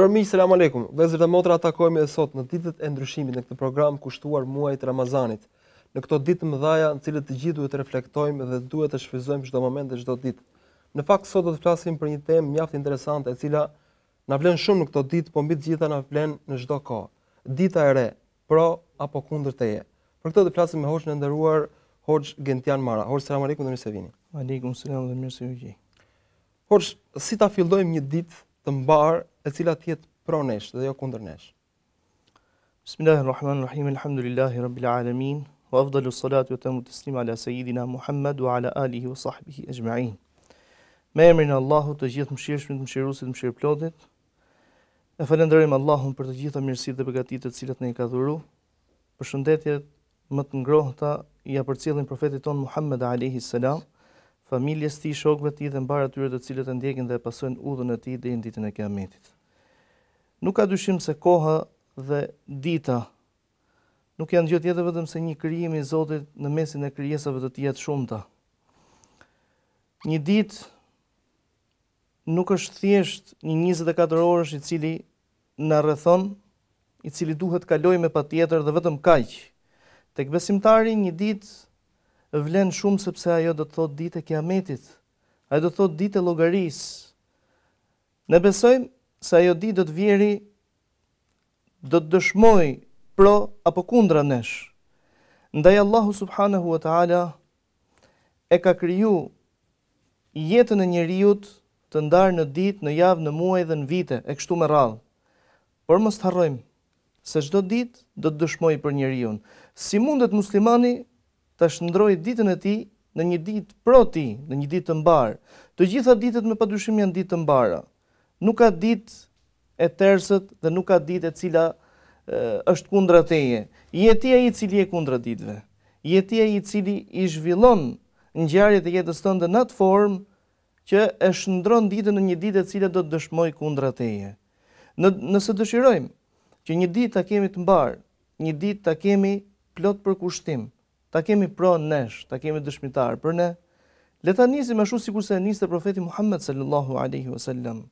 Dërëmi, selam aleikum. Vezër dhe motra atakojme e sot në ditët e ndryshimit në këtë program kushtuar muajt Ramazanit. Në këto ditë më dhaja në cilët të gjithë duhet të reflektojmë dhe duhet të shfizojmë qdo moment dhe qdo ditë. Në fakt, sot do të flasim për një temë mjaft interesante, e cila në vlen shumë në këto ditë, po mbitë gjitha në vlen në qdo ko. Dita e re, pro apo kundër të je. Për këto të flasim me hoqë në ndëruar hoqë Gentian Mara. Hoqë, selam aleikum dhe mirë se vini. Aleikum, selam dhe mirë se vini. Hoqë, si ta fillojmë një ditë të mbarë e cila të jetë pronesh dhe jo kundër nesh. Bismillahirrahmanirrahim. Alhamdulillahi rabbil alamin. Wa afdalu salatu wa tamu ala Sejidina Muhammad wa ala alihi wa sahbihi ajma'in. Me emrin Allahu Allahut të gjithë mëshirshmit, të mëshiruesit, të mëshirëplotit. E falenderojmë Allahun për të gjitha mirësitë dhe begatitë të cilat ne i ka dhuruar. Përshëndetjet më të ngrohta i ja përcjellin profetit ton Muhammed alayhi familjes ti, shokve ti dhe mbarë atyre të cilët e ndjekin dhe pasojnë udhën e ti dhe i nditin e kiametit. Nuk ka dyshim se koha dhe dita nuk janë gjithë tjetë vetëm se një kryim i Zotit në mesin e kryesave të tjetë shumëta. Një dit nuk është thjesht një 24 orësh i cili në rëthon, i cili duhet kaloj me pa tjetër dhe vetëm kajqë. Tek besimtari një ditë vlen shumë sepse ajo do të thotë ditë e kiametit. Ajo do të thotë ditë e logaris. Ne besojmë se ajo ditë do të vjeri do të dëshmoj pro apo kundra nesh. Ndaj Allahu subhanahu wa taala e ka kriju jetën e njerëzit të ndarë në ditë, në javë, në muaj dhe në vite, e kështu me rallë. Por mos të harrojmë se çdo ditë do të dëshmojë për njeriu. Si mundet muslimani ta shndroi ditën e tij në një ditë proti, në një ditë të mbar. Të gjitha ditët me padyshim janë ditë të mbara. Nuk ka ditë e tersët dhe nuk ka ditë e cila e, është kundra teje. Je ti ai i cili e kundra ditëve. Je ti ai i cili i zhvillon ngjarjet e jetës tënde në atë formë që e shndron ditën në një ditë e cila do të dëshmojë kundra teje. Në nëse dëshirojmë që një ditë ta kemi të mbar, një ditë ta kemi plot përkushtim, ta kemi pronë nesh, ta kemi dëshmitar për ne. Le ta nisim ashtu sikur se niste profeti Muhammed sallallahu alaihi wasallam.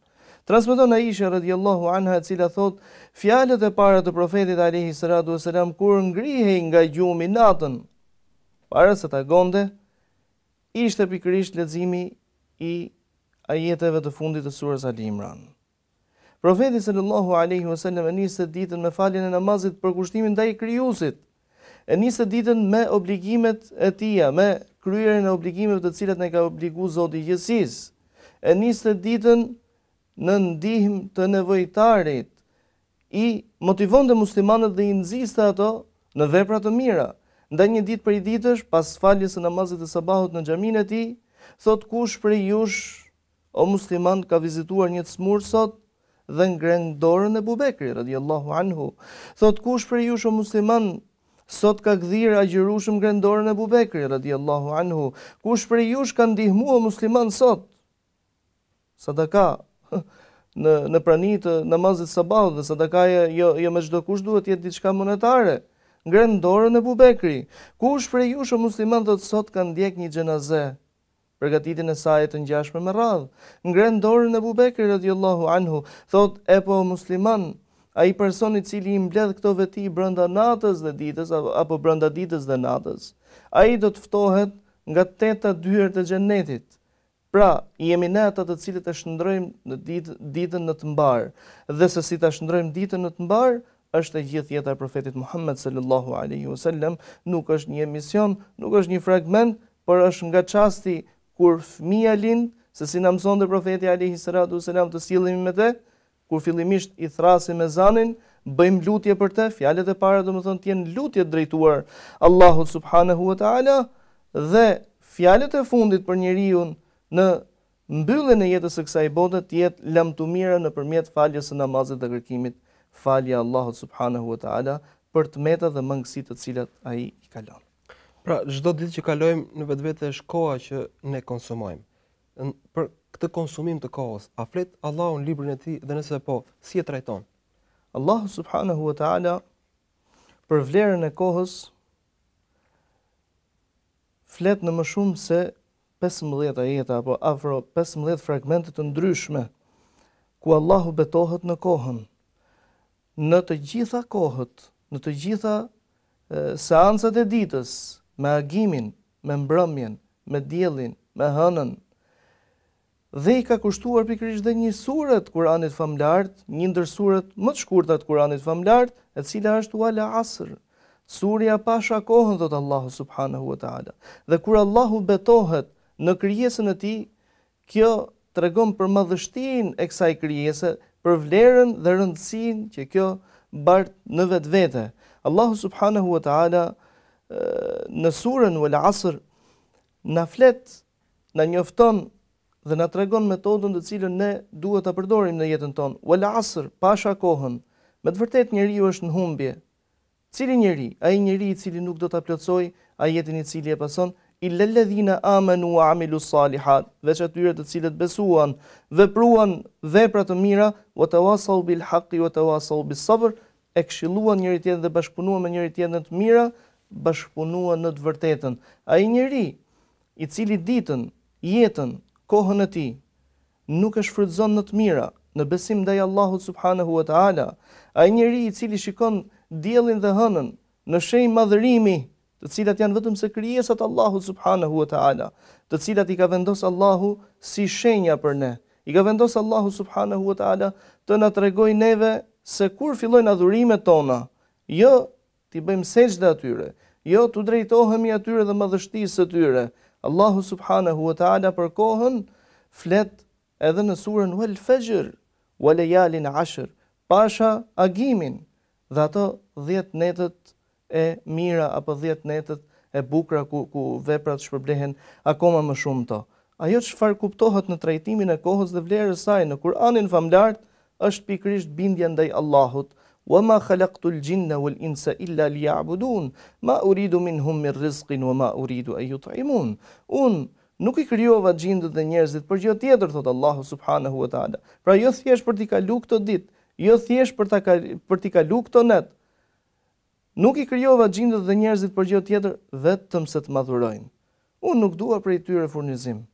Transmeton Aisha radhiyallahu anha e cila thot, fjalët e para të profetit alaihi salatu wasalam kur ngrihej nga gjumi natën para se ta gonde, ishte pikërisht leximi i ajeteve të fundit të surës Ali Imran. Profeti sallallahu alaihi wasallam nisi ditën me faljen e namazit për kushtimin ndaj krijuesit e nisë ditën me obligimet e tija, me kryerën e obligimeve të cilat ne ka obligu Zoti i gjithësisë. E nisë ditën në ndihmë të nevojtarit. I motivonte muslimanët dhe i nëzista ato në vepra të mira. Ndaj një ditë për i ditësh, pas faljes e namazit të sabahut në gjamin e ti, thot kush për jush o musliman ka vizituar një të smurë sot dhe në grendorën e bubekri, radiallahu anhu. Thot kush për jush o musliman Sot ka gdhirë a gjërushëm grendorën e bubekri, radiallahu anhu, kush për jush ka ndihmua musliman sot? Sadaka, në, në pranitë, në mazit sabah dhe sadakaja, jo, jo me gjdo kush duhet jetë diçka monetare, grendorën e bubekri, kush për jush o musliman dhe të sot kanë ndjek një gjenaze, përgatitin e sajet të ngjashme me radhë, dorën e bubekri, radiallahu anhu, thot, e po musliman, a i personit cili i mbledh këto veti brënda natës dhe ditës, apo brënda ditës dhe natës, a i do të ftohet nga teta dyrët e gjenetit. Pra, jemi ne ata të cilët e shndrojmë në ditë, ditën në të mbarë, dhe se si të shndrojmë ditën në të mbarë, është e gjithë jeta e profetit Muhammed sallallahu alaihi wasallam, nuk është një emision, nuk është një fragment, por është nga çasti kur fëmia lind, se si na mëson profeti alaihi salatu wasallam të sillemi me të, kur fillimisht i thrasim me zanin, bëjm lutje për të, fjalët e para dhe të thënë tjenë jenë lutje drejtuar Allahut subhanahu wa taala dhe fjalët e fundit për njeriu në mbylljen e jetës së kësaj bote të jetë lamtumira nëpërmjet faljes së namazit dhe kërkimit falja Allahut subhanahu wa taala për të meta dhe mëngësit të cilat ai i ka lënë. Pra çdo ditë që kalojmë në vetvete është koha që ne konsumojmë. Për këtë konsumim të kohës, a flet Allahu në librin e tij dhe nëse po, si e trajton? Allahu subhanahu wa taala për vlerën e kohës flet në më shumë se 15 ajete apo afro 15 fragmente të ndryshme ku Allahu betohet në kohën në të gjitha kohët, në të gjitha seancat e ditës, me agimin, me mbrëmjen, me diellin, me hënën, Dhe i ka kushtuar pikërisht dhe një surë të Kuranit famullart, një ndër surët më të shkurtat të Kuranit famullart, e cila është Wal Asr. Surja pa shaka kohën Zotit Allahu subhanahu wa taala. Dhe kur Allahu betohet në krijesën e tij, kjo tregon për madhështinë e kësaj krijese, për vlerën dhe rëndësinë që kjo bart në vetvete. Allahu subhanahu wa taala në surën Wal Asr na flet, na njofton dhe na tregon metodën të cilën ne duhet ta përdorim në jetën tonë. Wal asr, pasha kohën. Me të vërtetë njeriu është në humbje. Cili njeri? Ai njeri i cili nuk do ta plotësoj ai jetën i cili e pason illa alladhina amanu wa amilus salihat, veç atyre të cilët besuan, vepruan vepra të mira, wa tawasau bil haqqi wa tawasau bis sabr, e këshilluan njëri tjetrin dhe bashkëpunuan me njëri tjetrin të mira, bashkëpunuan në të vërtetën. Ai njeri i cili ditën, jetën, kohën e ti, nuk e shfrytëzon në të mira, në besim ndaj Allahut subhanahu wa taala, ai njeriu i cili shikon diellin dhe hënën në shenjë madhërimi, të cilat janë vetëm se krijesat Allahu Allahut subhanahu wa taala, të cilat i ka vendosur Allahu si shenja për ne. I ka vendosur Allahu subhanahu wa taala të na tregoj neve se kur fillojnë adhurimet tona, jo ti bëjmë sejdë atyre, jo tu drejtohemi atyre dhe madhështisë së tyre, Allahu subhanahu wa ta'ala për kohën flet edhe në surën Wal Fajr, wa layalin ashr, pasha agimin dhe ato 10 netët e mira apo 10 netët e bukura ku ku veprat shpërblehen akoma më shumë to. Ajo çfarë kuptohet në trajtimin e kohës dhe vlerës saj në Kur'anin famlar është pikërisht bindja ndaj Allahut, wa ma khalaqtu al-jinna wal-insa illa liya'budun ma uridu minhum min rizqin wa ma uridu an yut'imun un nuk i krijova xhindët dhe njerëzit për gjë tjetër thot Allahu subhanahu wa ta'ala pra jo thjesht për t'i kalu këtë ditë jo thjesht për ta për t'i kalu këtë net nuk i krijova xhindët dhe njerëzit për gjë tjetër vetëm se të madhurojnë un nuk dua për i tyre furnizim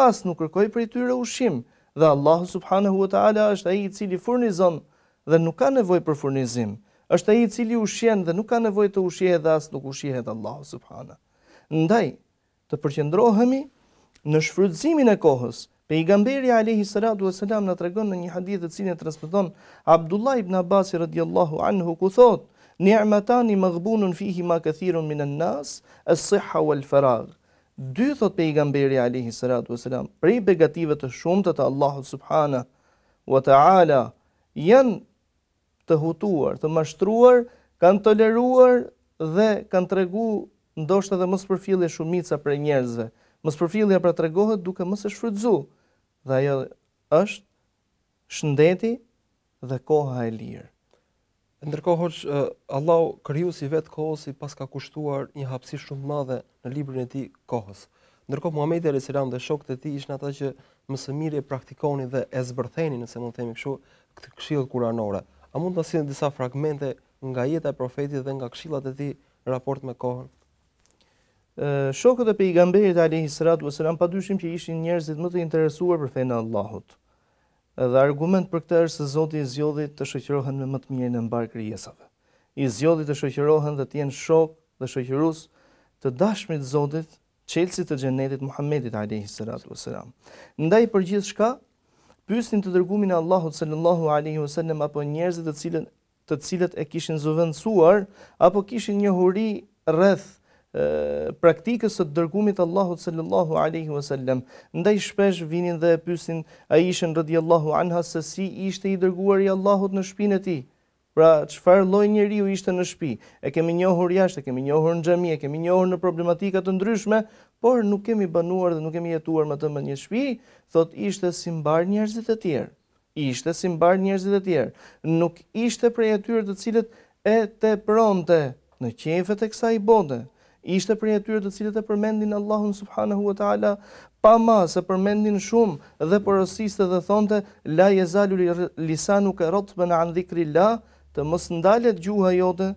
as nuk kërkoj për i tyre ushim dhe Allahu subhanahu wa ta'ala është ai i cili furnizon dhe nuk ka nevojë për furnizim. Është ai i cili ushjen dhe nuk ka nevojë të ushqehet dhe as nuk ushqehet Allahu subhana. Ndaj të përqendrohemi në shfrytëzimin e kohës. Pejgamberi alayhi salatu wasalam na tregon në një hadith të cilin e transmeton Abdullah ibn Abbas radhiyallahu anhu ku thotë: "Ni'matan maghbunun fihi ma kathirun min an-nas, as-sihha wal-faragh." Dy thot pejgamberi alayhi salatu wasalam, për begative të shumta të Allahut subhana wa taala, janë të hutuar, të mashtruar, kanë toleruar dhe kanë të regu ndoshtë edhe mësë përfilje shumica për njerëzve. Mësë përfilje pra të regohet duke mësë shfrydzu. Dhe ajo është shëndeti dhe koha e lirë. Ndërkohë që uh, Allah kërju si vetë kohës i pas ka kushtuar një hapsi shumë madhe në librin e ti kohës. Ndërkohë Muhammed e Resiram dhe shokët e ti ishën ata që mësë mirë e praktikoni dhe e zbërtheni nëse mund të themi këshu këtë këshilë kuranore a mund të na disa fragmente nga jeta e profetit dhe nga këshillat e tij raport me kohën? Ë shokët e pejgamberit alayhi salatu wasalam padyshim që ishin njerëzit më të interesuar për fenë Allahut. Dhe argument për këtë është se Zoti i zgjodhi të shoqërohen me më të mirën në mbarë krijesave. I zgjodhi të shoqërohen dhe të jenë shok dhe shoqërues të dashmit të Zotit çelësi të xhenetit Muhamedit alayhi salatu wasalam. Ndaj për gjithçka, pyesin të dërguimin e Allahut sallallahu alaihi wasallam apo njerëzit të cilët të cilët e kishin zëvendësuar apo kishin njohuri rreth praktikës së dërgumit Allahut sallallahu alaihi wasallam ndaj shpesh vinin dhe e pyesin Aishën radhiyallahu anha se si ishte i dërguari i Allahut në shtëpinë e tij Pra çfarë lloj njeriu ishte në shtëpi? E kemi njohur jashtë, e kemi njohur në xhami, e kemi njohur në problematika të ndryshme, por nuk kemi banuar dhe nuk kemi jetuar më të më një shpi, thot ishte si mbar njerëzit e tjerë. Ishte si mbar njerëzit e tjerë. Nuk ishte prej atyre të cilët e te pronte në qefet e kësa i bote. Ishte prej atyre të cilët e përmendin Allahun subhanahu wa ta'ala pa ma se përmendin shumë dhe përësiste dhe thonte la jezalu lisanu ke rotë në andhikri la të mos ndalet gjuha jote,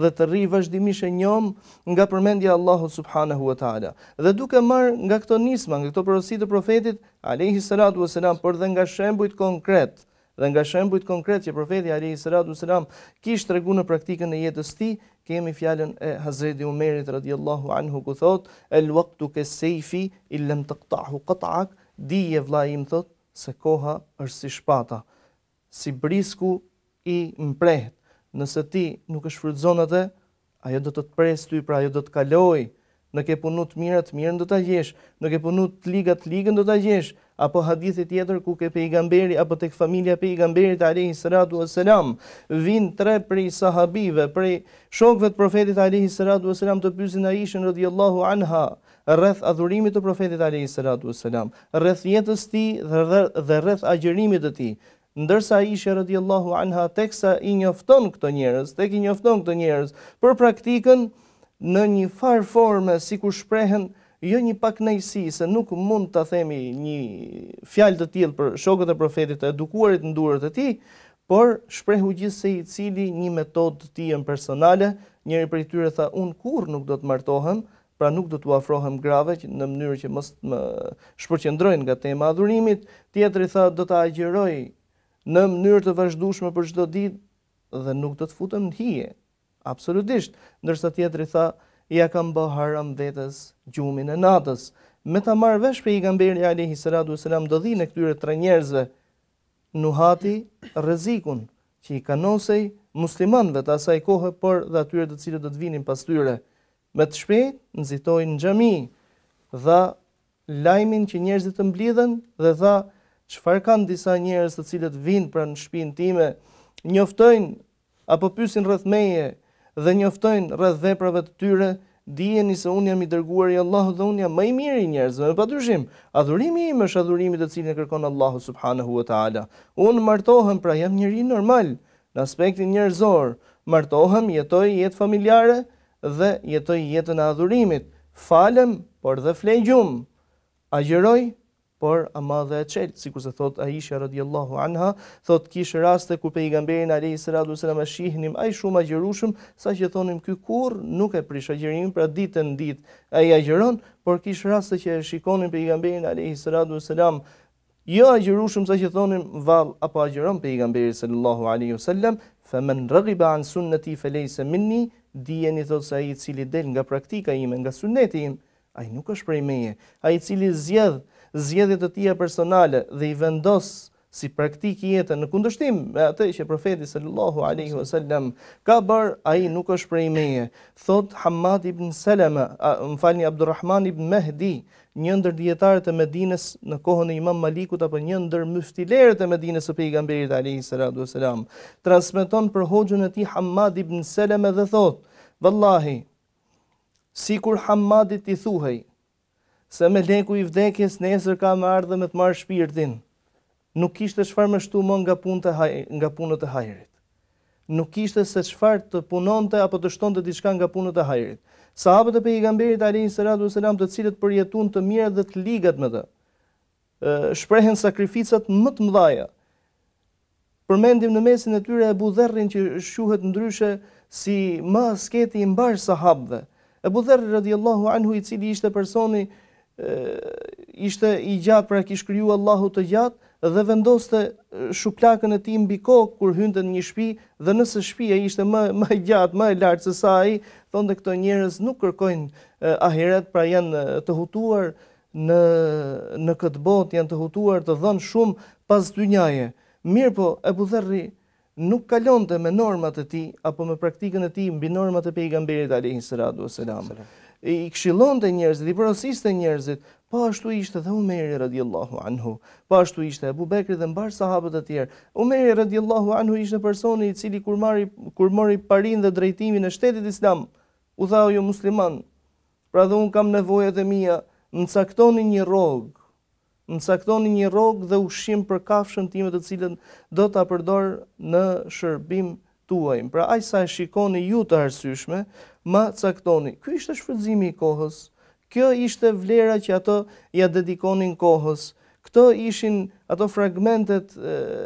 dhe të rri vazhdimisht e njom nga përmendja e Allahut subhanahu wa taala. Dhe duke marr nga këto nisma, nga këto porositë të profetit alayhi salatu wa salam, por dhe nga shembujt konkret, dhe nga shembujt konkret që profeti alayhi salatu wa salam kishte treguar në praktikën e jetës së tij, kemi fjalën e Hazreti Umerit radhiyallahu anhu ku thotë el waqtu ka sayfi in lam taqta'hu qat'ak, di e vllajim thotë se koha është si shpata, si brisku i mprehet nëse ti nuk e shfrytëzon atë, ajo do të të presë ty, pra ajo do të kaloj, në ke punu të mirë, të mirën do të gjesh, në ke punu të ligat, të ligën do të gjesh, apo hadithit tjetër ku ke pejgamberi, apo tek familja pejgamberit, alayhi sëratu e selam, Vin tre prej sahabive, prej shokve të profetit, alayhi sëratu e selam, të pyesin a ishën rëdhjallahu anha, rreth adhurimit të profetit, alayhi sëratu e selam, rreth jetës ti dhe rreth agjërimit të ti, ndërsa Aisha radhiyallahu anha teksa i njofton këto njerëz, tek i njofton këto njerëz për praktikën në një far formë sikur shprehen jo një pak nejësi, se nuk mund të themi një fjalë të tjilë për shokët e profetit të edukuarit në durët e ti, por shprehu gjithë se i cili një metod të ti e personale, njëri për i tyre tha unë kur nuk do të martohem, pra nuk do të uafrohem grave që në mënyrë që më shpërqendrojnë nga tema adhurimit, tjetëri tha do të agjeroj në mënyrë të vazhdueshme për çdo ditë dhe nuk do të futem në hije. Absolutisht. Ndërsa tjetri tha, ja kam bë haram vetes gjumin e natës. Me ta marr vesh i pejgamberin alayhi salatu wasalam do dhinë këtyre tre njerëzve nuhati rrezikun që i kanosej muslimanëve të asaj kohë, por dhe atyre të cilët do të vinin pas tyre. Me të shpejt nxitojnë në xhami dhe lajmin që njerëzit të mblidhen dhe dha Çfarë kanë disa njerëz të cilët vinë pranë shtëpinë time, njoftojnë apo pyesin rreth meje dhe njoftojnë rreth veprave të tyre, dijeni se un jam i dërguar i Allahut dhe un jam më i miri i njerëzve. Me padyshim, adhurimi im është adhurimi të cilin e kërkon Allahu subhanahu wa taala. Un martohem pra jam njëri normal në aspektin njerëzor. Martohem, jetoj jetë familjare dhe jetoj jetën e adhurimit. Falem, por dhe flej gjum. Agjeroj, por ama dhe e çel, si se thot Aisha radiallahu anha, thot kish raste ku pe i gamberin a lehi shihnim a i shumë a gjërushëm, sa që thonim ky kurr nuk e prish agjërimin gjërim, pra ditën ditë, a i a gjëron, por kish raste që e shikonin, pe i gamberin a lehi jo a gjërushëm sa që thonim val apo a gjëron pe i gamberin sëllallahu aleyhu sëllam, fe men rëgiba minni, djeni thot se i cili del nga praktika ime, nga sunnetim, im, ai nuk është prej meje, Ai i cili zjedhë zgjedhjet të tija personale dhe i vendos si praktik i jetën në kundërshtim me atë që profeti sallallahu alaihi wasallam ka bër, ai nuk është prej meje. Thot Hamad ibn Salama, më falni Abdulrahman ibn Mahdi, një ndër dietarët e Medinës në kohën e Imam Malikut apo një ndër myftilerët e Medinës së pejgamberit alaihi salatu wasalam, transmeton për hoxhën e tij Hamad ibn Salama dhe thot: Wallahi, sikur Hamadit i thuhej, se me leku i vdekjes nesër ka më ardhe me të marë shpirtin, nuk ishte shfar më shtu më nga, pun haj, nga punët e hajrit, nuk ishte se shfar të punon të apo të shton të diçka nga punët e hajrit, sa e pe i gamberit alin sëratu të cilët përjetun të mirë dhe të ligat me të, shprehen sakrificat më të mdhaja, përmendim në mesin e tyre e budherrin që shuhet ndryshe si më sketi i mbar sahabëve. E budherri radiallahu anhu i cili ishte personi ishte i gjatë pra kishë kryu Allahu të gjatë dhe vendoste shuplakën e ti mbi kokë kur hyndën një shpi dhe nëse shpi e ishte më, më gjatë, më lartë se sa i, thonë dhe këto njërës nuk kërkojnë ahiret pra janë të hutuar në, në këtë bot, janë të hutuar të dhënë shumë pas të njaje. Mirë po e budherri nuk kalonte me normat e ti apo me praktikën e ti mbi normat e pejgamberit alaihissalatu wasalam i këshillon të njerëzit, i përësis të njerëzit, po ashtu ishte dhe Umeri radiallahu anhu, po ashtu ishte Abu Bekri dhe mbar sahabët e tjerë. Umeri radiallahu anhu ishte personi i cili kur, mari, kur mori parin dhe drejtimin e shtetit islam, u thao ju jo musliman, pra dhe unë kam nevojët e mija, në caktoni një rogë, në një rogë dhe ushim për kafshën time të cilën do të apërdor në shërbim tuajnë. Pra ajë sa e shikoni ju të arsyshme, ma caktoni. Ky ishte shfrytëzimi i kohës. Kjo ishte vlera që ato ja dedikonin kohës. Këto ishin ato fragmentet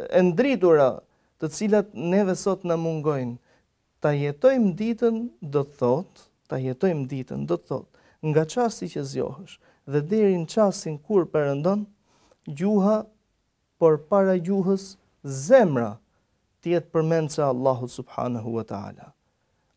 e ndritura të cilat neve sot na mungojnë. Ta jetojmë ditën do të thot, ta jetojmë ditën do të thot, nga çasti që zgjohesh dhe deri në çastin kur perëndon gjuha, por para gjuhës zemra të jetë Allahu subhanahu wa taala.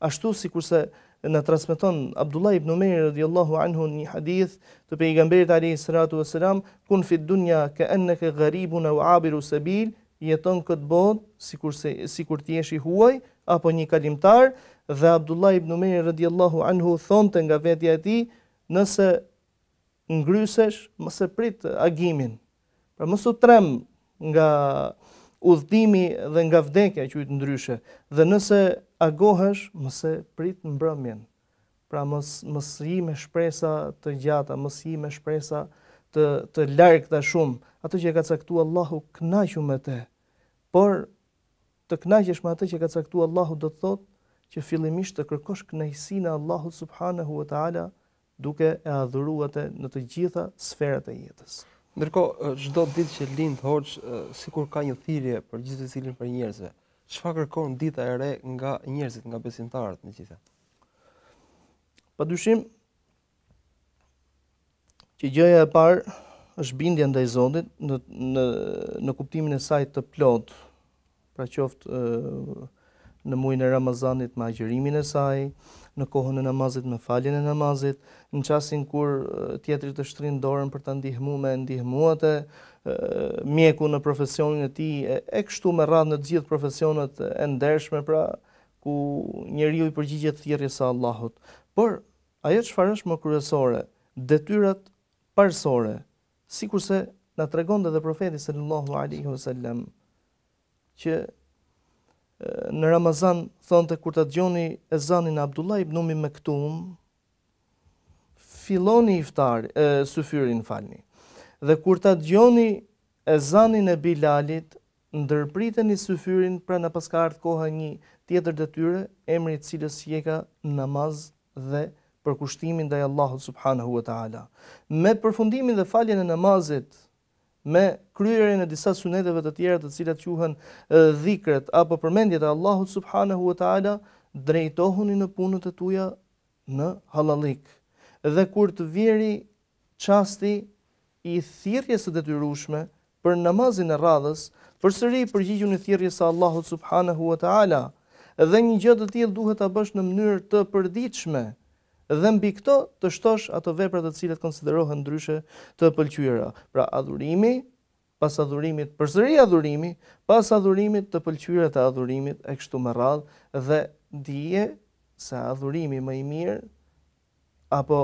Ashtu sikurse në transmeton Abdullah ibn Umeri radhiyallahu anhu një hadith të pejgamberit alayhi salatu wasalam kun fi dunya ka annaka gharibun aw abiru sabil jeton kët botë sikurse sikur ti jesh i huaj apo një kalimtar dhe Abdullah ibn Umeri radhiyallahu anhu thonte nga vetja e tij nëse ngrysesh mos e prit agimin pra mos u trem nga udhëtimi dhe nga vdekja që të ndryshe. Dhe nëse agohesh, mëse prit në mbrëmjen. Pra mës, mësë i me shpresa të gjata, mësë i me shpresa të, të larkë dhe shumë. Ato që e ka caktu Allahu knaxu me te. Por të knaxesh me ato që e ka caktu Allahu do të thotë që fillimisht të kërkosh knajsin e Allahu subhanahu wa ta'ala duke e adhuruate në të gjitha sferat e jetës. Ndërko, të ditë që lindë hoqë, sikur ka një thirje për gjithë të cilin për njerëzve, që fa kërkon dita e re nga njerëzit, nga besimtarët në gjithë? Pa dushim, që gjëja e parë është bindja ndaj Zotit në, në, në kuptimin e saj të plotë, pra qoftë në mujnë e Ramazanit me agjërimin e saj, në kohën e namazit me faljen e namazit, në qasin kur tjetëri të shtrin dorën për të ndihmu me ndihmuate, mjeku në profesionin e ti e kështu me radhë në të gjithë profesionet e ndershme pra ku njeri ju i përgjigjet të tjerje sa Allahot. Por, ajo që farësh më kërësore, detyrat parësore, si kurse në tregonde dhe profeti sallallahu Allahu a.s. që në Ramazan thonë të kur të gjoni e zanin Abdullah ibn Umi me këtu umë, filoni iftar, e, syfyrin falni. Dhe kur të gjoni e zanin e Bilalit, ndërpritën i syfyrin pra në paskart koha një tjetër dhe tyre, emri cilës jeka namaz dhe përkushtimin dhe Allahu subhanahu wa ta'ala. Me përfundimin dhe faljen e namazit, me kryerjen e disa suneteve të tjera të cilat quhen dhikret apo përmendjet e Allahut subhanahu wa taala drejtohuni në punët e tuaj në halalik. Dhe kur të vjeri çasti i thirrjes së detyrueshme për namazin e radhës, përsëri përgjigjuni thirrjes së Allahut subhanahu wa taala. Dhe një gjë të tillë duhet ta bësh në mënyrë të përditshme, dhe mbi këto të shtosh ato vepra të cilat konsiderohen ndryshe të pëlqyera. Pra adhurimi, pas adhurimit, përsëri adhurimi, pas adhurimit të pëlqyera të adhurimit e kështu me radhë dhe dije se adhurimi më i mirë apo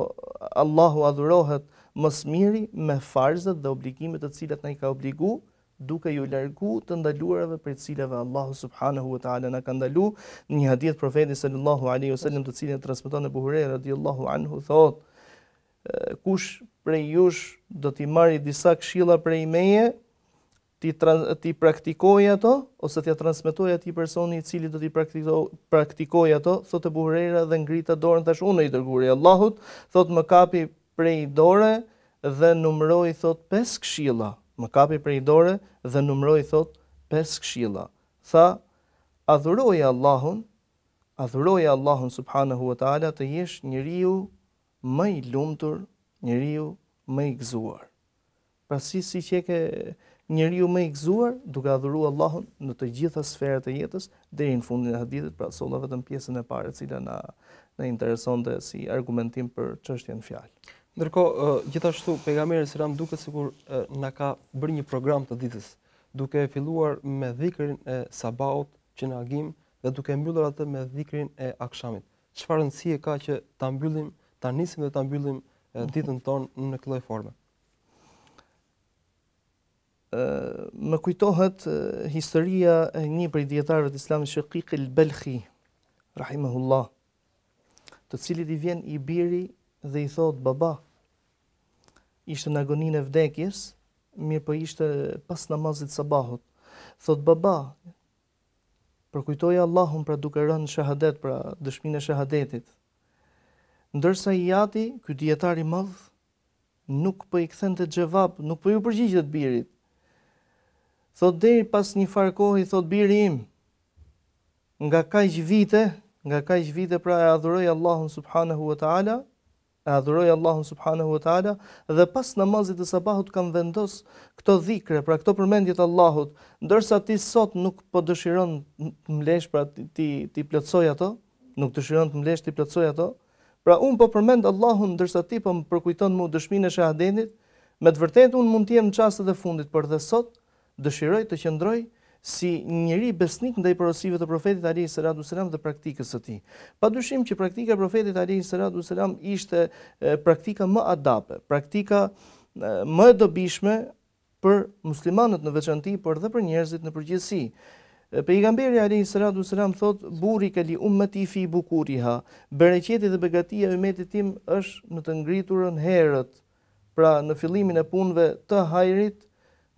Allahu adhurohet më së miri me farzët dhe obligimet të cilat na i ka obliguar duke ju largu të ndaluarve për cilave Allahu subhanahu wa taala na ka ndalu në një hadith profeti sallallahu alaihi wasallam të cilin transmeton Abu Huraira radhiyallahu anhu thotë kush prej jush do t'i marri disa këshilla prej meje ti ti praktikoj ato ose t'i transmetoj atij personi i cili do t'i praktikoj praktikoj ato thotë Abu Huraira dhe ngrita dorën tash unë i dërguari Allahut thotë më kapi prej dore dhe numëroi thot pesë këshilla më kapi prej dore dhe numroi thot 5 këshilla. Tha, adhuroj Allahun, adhuroj Allahun subhanahu wa taala të jesh njeriu më i lumtur, njeriu më i gëzuar. Pra si si që ke njeriu më i gëzuar duke adhuru Allahun në të gjitha sferat e jetës deri në fundin e hadithit, pra solla vetëm pjesën e parë e cila na na intereson dhe si argumentim për çështjen fjalë. Ndërko, uh, gjithashtu, pejgamerës Ram duke si kur uh, në ka bërë një program të ditës, duke filluar me dhikrin e sabaut që në agim dhe duke mbyllur atë me dhikrin e akshamit. Qëfarë nësi e ka që të mbyllim, të nisim dhe të mbyllim uh, ditën tonë në këlloj forme? më kujtohet historia e një prej dietarëve të Islamit Shaqiq al-Balkhi rahimahullah të cilit i vjen i biri dhe i thot baba ishte në agonin e vdekjes, mirë për po ishte pas namazit sabahut. Thot baba, përkujtoj Allahun pra duke rënë shahadet, pra dëshmin e shahadetit. Ndërsa i jati, ky djetari madhë, nuk po i këthen të gjevap, nuk po ju përgjigjët birit. Thot deri pas një farkohi, thot biri im, nga kaq vite, nga kaq vite pra e adhuroj Allahun subhanahu wa taala, e adhuroj Allahun subhanahu wa taala dhe pas namazit të sabahut kam vendos këto dhikre, pra këto përmendje të Allahut, ndërsa ti sot nuk po dëshiron të mlesh pra ti ti plotsoj ato, nuk dëshiron të mlesh ti plotsoj ato. Pra un po përmend Allahun ndërsa ti po më përkujton mua dëshminë e shahadetit, me të vërtetë un mund të jem në çastet e fundit, por dhe sot dëshiroj të qëndroj si një njëri besnik ndaj porosive të profetit Ali Seradu selam dhe praktikës së tij. Padyshim që praktika e profetit Ali Seradu selam ishte praktika më adapte, praktika më e dobishme për muslimanët në veçanti, por edhe për njerëzit në përgjithësi. Pejgamberi Ali Seradu selam thotë burri ka li ummati fi bukuriha, bereqeti dhe begatia e ummetit tim është në të ngriturën herët. Pra në fillimin e punëve të hajrit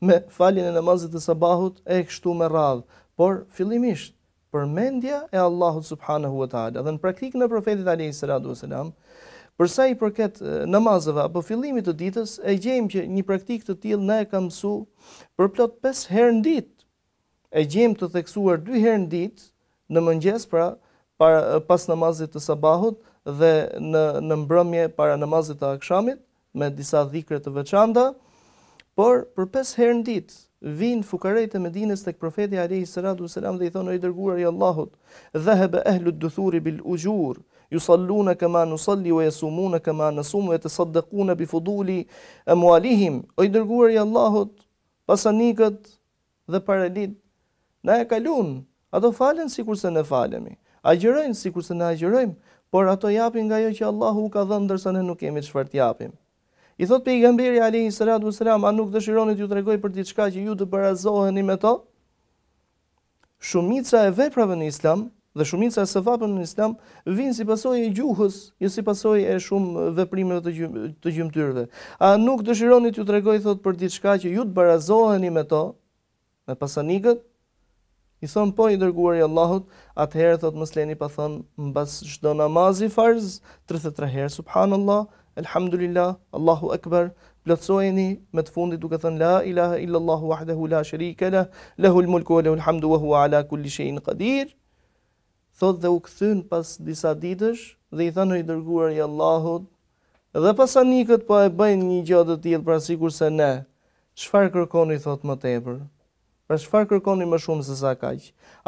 me faljen e namazit të sabahut e kështu me radhë, por fillimisht përmendja e Allahut subhanahu wa taala dhe në praktikën e profetit alayhi salatu wasalam për sa i përket namazeve apo fillimit të ditës e gjejmë që një praktikë të tillë na e ka mësuar për plot 5 herë në ditë. E gjejmë të theksuar 2 herë në ditë në mëngjes pra para pas namazit të sabahut dhe në në mbrëmje para namazit të akşamit me disa dhikre të veçanta, por për pesë herë në ditë vinë fukarejt e Medinës tek profeti sallallahu alaihi wasallam dhe i thonë i dërguar i Allahut, dhe ahlu ehlu dëthuri bil u yusalluna ju nusalli në këma në salli, o jesumu këma në sumu, e të bifuduli e mualihim, o i dërguar i Allahut, pasanikët dhe paralit, na e kalun, ato falen si kurse ne falemi, agjërojnë si kurse ne agjërojmë, por ato japin nga jo që Allahu ka dhënë dërsa ne nuk kemi të japim i thot reli i Islamit, Allahu a nuk dëshironit ju të tregoj për diçka që ju të i me to? Shumica e veprave në Islam dhe shumica e sawabën në Islam vijnë si pasojë e gjuhës, jo si pasojë e shumë veprimeve të të gjimtyrëve. A nuk dëshironit ju të tregoj thot për diçka që ju të i me to? Me pasanikët i thonë po i dërguar i Allahut, atëherë thotë mos leni pa thonë mbas çdo namazi farz 33 herë subhanallahu Elhamdulillah, Allahu Akbar, plotsojeni me të fundit duke thënë la ilaha illa allah wahdehu la sharika la, lehu al-mulku wa lehu al-hamdu wa huwa ala kulli shay'in qadir. Thot dhe u kthyn pas disa ditësh dhe i thanë i dërguar i Allahut, dhe pas anikët po pa e bëjnë një gjë të tillë pra sikur se ne. Çfarë kërkoni thot më tepër? Pra çfarë kërkoni më shumë se sa kaq?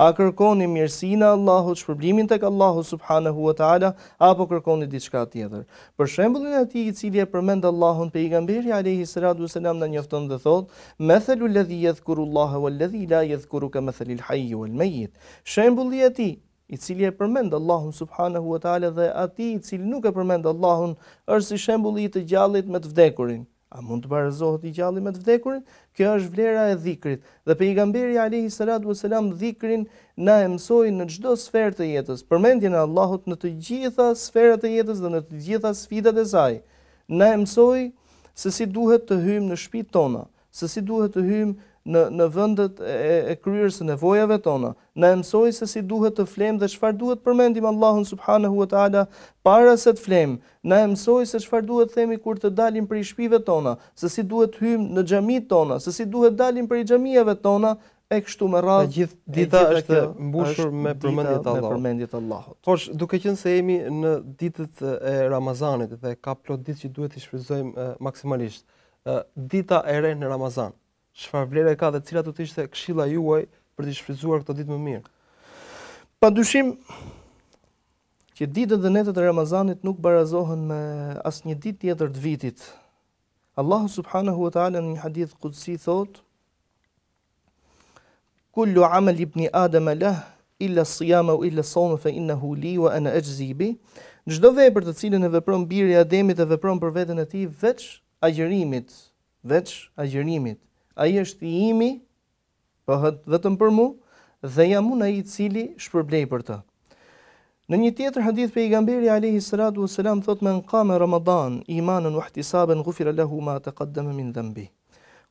A kërkoni mirësinë e Allahut, shpërblimin tek Allahu subhanahu wa taala, apo kërkoni diçka tjetër? Për shembullin e atij i cili e përmend Allahun pejgamberi alayhi salatu wasalam na njofton dhe thot: "Mathalu alladhi yadhkuru Allaha wal ladhi la yadhkuru kamathali al-hayy wal mayyit." Shembulli i atij i cili e përmend Allahun subhanahu wa taala dhe atij i cili nuk e përmend Allahun është si shembulli i të gjallit me të vdekurin. A mund të barazohet i gjalli me të vdekurin? Kjo është vlera e dhikrit. Dhe pejgamberi alayhi salatu wasalam dhikrin na mësoi në çdo sferë të jetës. Përmendjen e Allahut në të gjitha sferat e jetës dhe në të gjitha sfidat e saj. Na mësoi se si duhet të hyjmë në shtëpinë tona, se si duhet të hyjmë në, në vëndet e, e kryrës e nevojave tona, në emsoj se si duhet të flem dhe çfarë duhet përmendim Allahun subhanahu wa ta'ala para se të flem. në emsoj se çfarë duhet themi kur të dalim për i shpive tona, se si duhet hymë në gjami tona, se si duhet dalim për i gjamiave tona, e kështu me radhë. Të gjithë dita gjith është mbushur me përmendjet Allah. me Allahut. Por duke qenë se jemi në ditët e Ramazanit dhe ka plot ditë që duhet të shfrytëzojmë maksimalisht. Dita e re në Ramazan, çfarë vlere ka dhe cila do të ishte këshilla juaj për të shfrytzuar këtë ditë më mirë. Padyshim që ditët dhe netët e Ramazanit nuk barazohen me asnjë ditë tjetër të vitit. Allahu subhanahu wa taala në një hadith kutsi thot: Kullu amal ibn e lah illa siyama wa illa sawma fa innahu li wa ana ajzi bi. Çdo vepër të cilën e vepron biri i Ademit e vepron për veten e tij veç agjërimit, veç agjërimit ai është i imi, dhe vetëm për përmu, dhe jam unë i cili shpërblej për të. Në një tjetër hadith për i gamberi Alehi Sëradu Sëlam thot me në kamë e Ramadan, imanën u ahtisabën gufir lehu ma të kaddëmë min dhëmbi.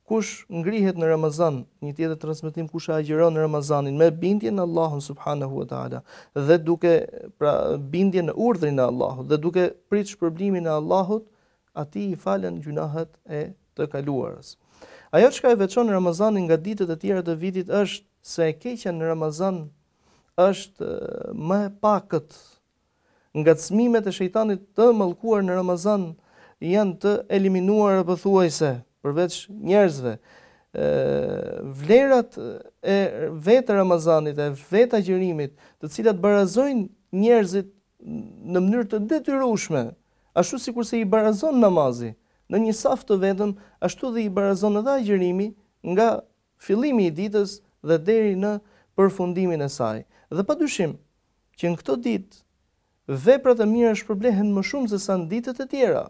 Kush ngrihet në Ramazan, një tjetër transmitim kush a agjeron në Ramazanin me bindje në Allahun subhanahu wa ta'ala dhe duke pra, bindje në urdhrin në Allahut dhe duke prit shpërblimin në Allahut, ati i falen gjunahet e të kaluarës. Ajo që ka e veqon në Ramazanin nga ditët e tjera të vitit është se e keqen në Ramazan është më pakët nga të smimet e shejtanit të mëlkuar në Ramazan janë të eliminuar e pëthuajse përveç njerëzve. E, vlerat e vetë Ramazanit e vetë agjërimit të cilat barazojnë njerëzit në mënyrë të detyrushme, ashtu si kurse i barazon namazit, në një saft të vetëm, ashtu dhe i barazon edhe agjërimi nga fillimi i ditës dhe deri në përfundimin e saj. Dhe pa dyshim që në këto ditë veprat e mira shpërblehen më shumë se sa në ditët e tjera.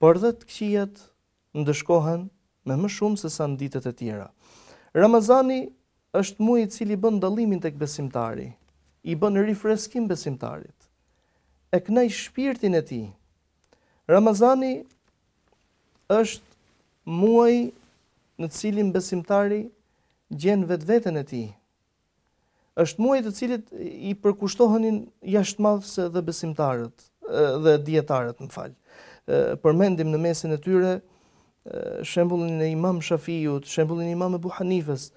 Por dhe të këqijat ndëshkohen me më shumë se sa në ditët e tjera. Ramazani është muaji i cili bën dallimin tek besimtari, i bën rifreskim besimtarit. E kënaq shpirtin e tij. Ramazani është muaj në të cilin besimtari gjen vetveten e tij. Është muaji i të cilit i përkushtohenin jashtëmadhës dhe besimtarët dhe dietarët, në fal. Përmendim në mesin e tyre shembullin e Imam Shafiut, shembullin e Imam Abu Hanifes,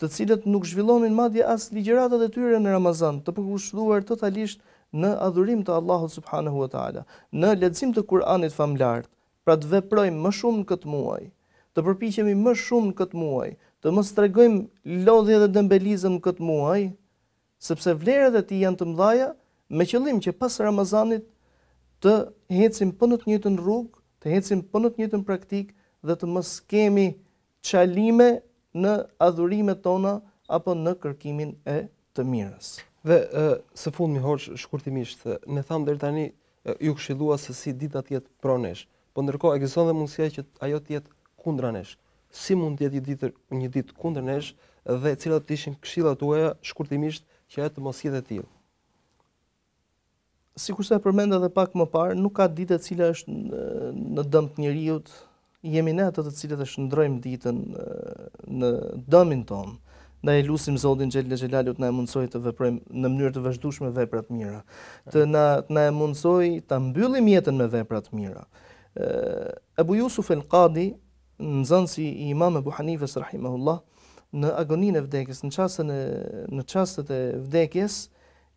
të cilët nuk zhvillonin madje as ligjëratat e tyre në Ramazan, të përkushtuar totalisht në adhurim të Allahut subhanahu wa taala, në lexim të Kuranit famlar. Ë pra të veprojmë më shumë në këtë muaj, të përpiqemi më shumë në këtë muaj, të mos tregojmë lodhje dhe dembelizëm këtë muaj, sepse vlerat e tij janë të mëdha, me qëllim që pas Ramazanit të hecim po në të njëjtën rrugë, të hecim po në të njëjtën praktik dhe të mos kemi çalime në adhurimet tona apo në kërkimin e të mirës. Dhe e, së fundmi hoç shkurtimisht, ne tham deri tani ju këshillua se si dita të jetë pronësh. Po ndërkohë ekziston dhe mundësia që ajo të jetë kundra nesh. Si mund të jetë një ditë një ditë kundër nesh dhe cilat të ishin këshillat tuaja shkurtimisht që ajo të mos jetë e tillë? Sikur sa e përmenda edhe pak më parë, nuk ka ditë e cila është në dëm të njeriu. Jemi ne ato të cilët e shndrojmë ditën në dëmin ton. Ne e lusim Zotin Xhel Xhelalu të na mundsojë të veprojmë në mënyrë të vazhdueshme vepra të mira. Të na na mundsojë ta mbyllim jetën me vepra të mira. Ebu Jusuf el Qadi, në zënësi si imam Ebu Hanifës, rahimahullah, në agonin e vdekjes, në qasën e, në qasët e vdekjes,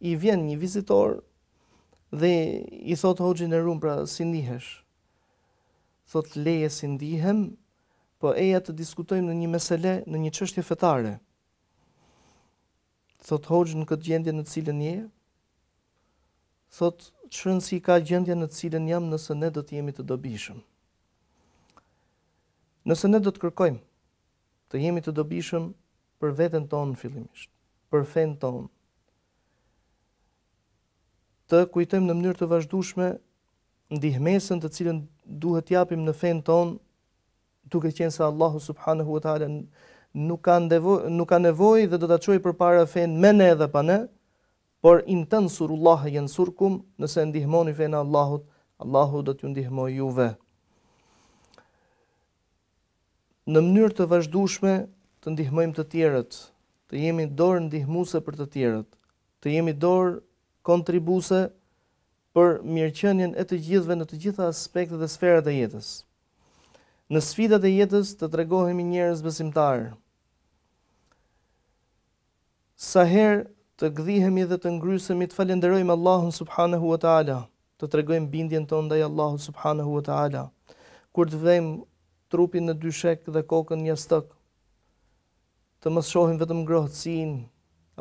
i vjen një vizitor dhe i thot hoxhin e rum pra si ndihesh. Thot leje si ndihem, po eja të diskutojmë në një mesele, në një çështje fetare. Thot hoxhin këtë gjendje në cilën je? Thot qërënë si ka gjendja në cilën jam nëse ne do të jemi të dobishëm. Nëse ne do të kërkojmë të jemi të dobishëm për vetën tonë në fillimisht, për fenë tonë, të kujtojmë në mënyrë të vazhdushme në dihmesën të cilën duhet japim në fenë tonë, duke qenë se Allahu subhanahu wa taala nuk ka nevojë nuk ka nevojë dhe do ta çojë përpara fen me ne edhe pa ne por in të nësurullahë jenë surkum, nëse ndihmoni fejnë Allahut, Allahut dhe t'ju ndihmoj juve. Në mënyrë të vazhdushme, të ndihmojmë të tjerët, të jemi dorë ndihmuse për të tjerët, të jemi dorë kontribuse për mirëqenjen e të gjithve në të gjitha aspektet dhe sferet e jetës. Në sfidat e jetës të tregohemi njerëz besimtarë. Sa herë të gdhihemi dhe të ngrysemi të falenderojmë Allahun subhanahu wa taala, të tregojmë bindjen tonë ndaj Allahut subhanahu wa taala. Kur të vëmë trupin në dy shek dhe kokën një stëk, të mos shohim vetëm ngrohtësinë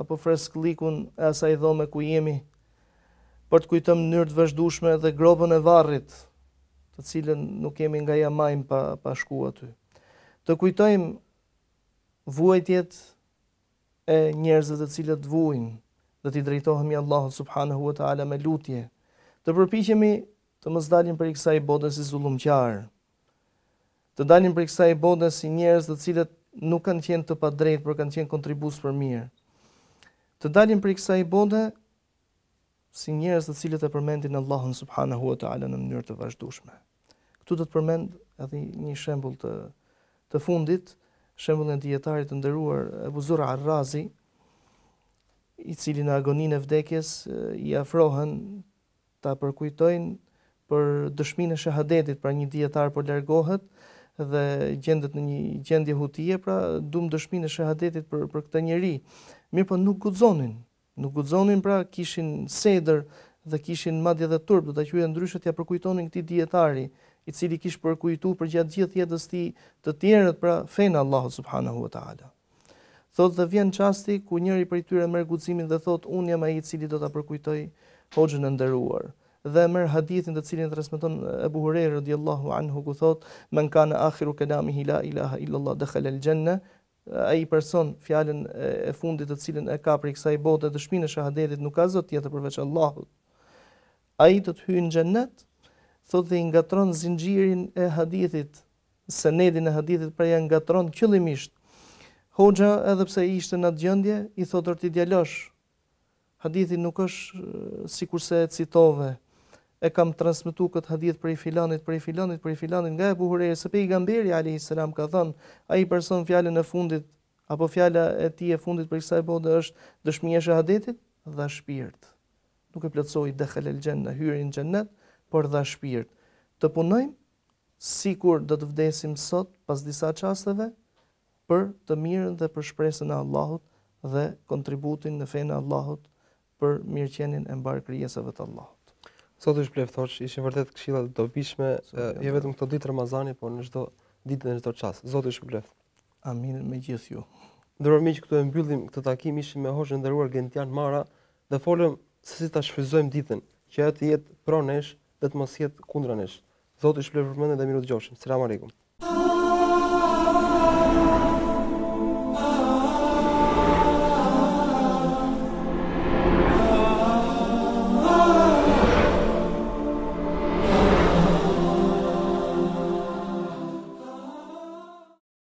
apo freskllikun e asaj dhome ku jemi, por të kujtojmë mënyrë të vazhdueshme dhe gropën e varrit, të cilën nuk kemi nga jamajm pa pa aty. Të kujtojmë vuajtjet, e njerëzve të cilët vujnë dhe t'i drejtohemi Allahut subhanahu wa taala me lutje. Të përpiqemi të mos dalim për kësaj bote si zullumqtar. Të dalim për kësaj bote si njerëz të cilët nuk kanë qenë të padrejtë, por kanë qenë kontribus për mirë. Të dalim për kësaj bote si njerëz të cilët e përmendin Allahun subhanahu wa taala në mënyrë të vazhdueshme. Ktu do të përmend edhe një shembull të të fundit, shembull në dietarit të nderuar Abu Zur Arrazi, razi i cili në agoninë e vdekjes i afrohen ta përkujtojnë për dëshminë e shahadetit, pra një dietar po largohet dhe gjendet në një gjendje hutie, pra dum dëshminë e shahadetit për për këtë mirë Mirpo nuk guxonin, nuk guxonin pra kishin sedër dhe kishin madje edhe turp, do ta quajë ndryshët ja përkujtonin këtij dietari i cili kishë përkujtu për gjatë gjithë jetës ti të tjerët pra fen Allahu subhanahu wa ta'ala. Thot dhe vjen qasti ku njëri për i tyre mërë guzimin dhe thot unë jam ai i cili do të përkujtoj hoxhën e nderuar dhe merr hadithin të cilin transmeton Abu Hurairah radhiyallahu anhu ku thot men kana akhiru kalamihi la ilaha illa allah dakhala al janna ai person fjalën e fundit të cilën e ka për kësaj bote dëshminë e shahadetit nuk ka zot tjetër përveç Allahut ai do të hyjë në xhennet thotë dhe i ngatron zinxhirin e hadithit, senedin e hadithit, pra ja ngatron qëllimisht. Hoxha, edhe pse ishte në gjendje, i thotë ti djalosh, hadithi nuk është sikurse e citove. E kam transmitu këtë hadith për i filanit, për i filanit, për i filanit nga e buhurej, se pe i gamberi, ka thonë, a i person fjallën e fundit, apo fjalla e ti e fundit për kësaj bode është dëshmijesh e hadithit, dhe shpirt. Nuk e plëtsoj dhe khelel gjenë në hyrin gjenet, në për dha shpirt. Të punojmë sikur do të vdesim sot pas disa çasteve për të mirën dhe për shpresën e Allahut dhe kontributin në fenë e Allahut për mirëqenien e mbar krijesave të Allahut. Sot është pleftoç, ishin vërtet këshilla të dobishme, jo vetëm këtë ditë Ramazani, por në çdo ditë dhe në çdo çast. Zoti është pleft. Amin me gjithë ju. Ndërruar miq, këtu e mbyllim këtë takim ishim me hoxhën nderuar Gentian Mara dhe folëm se si ta shfrytëzojmë ditën, që ajo të jetë pronësh, dhe të mos jetë kundranesh. Zoti shpëlbej përmendën dhe miru dëgjoshim. Selam aleikum.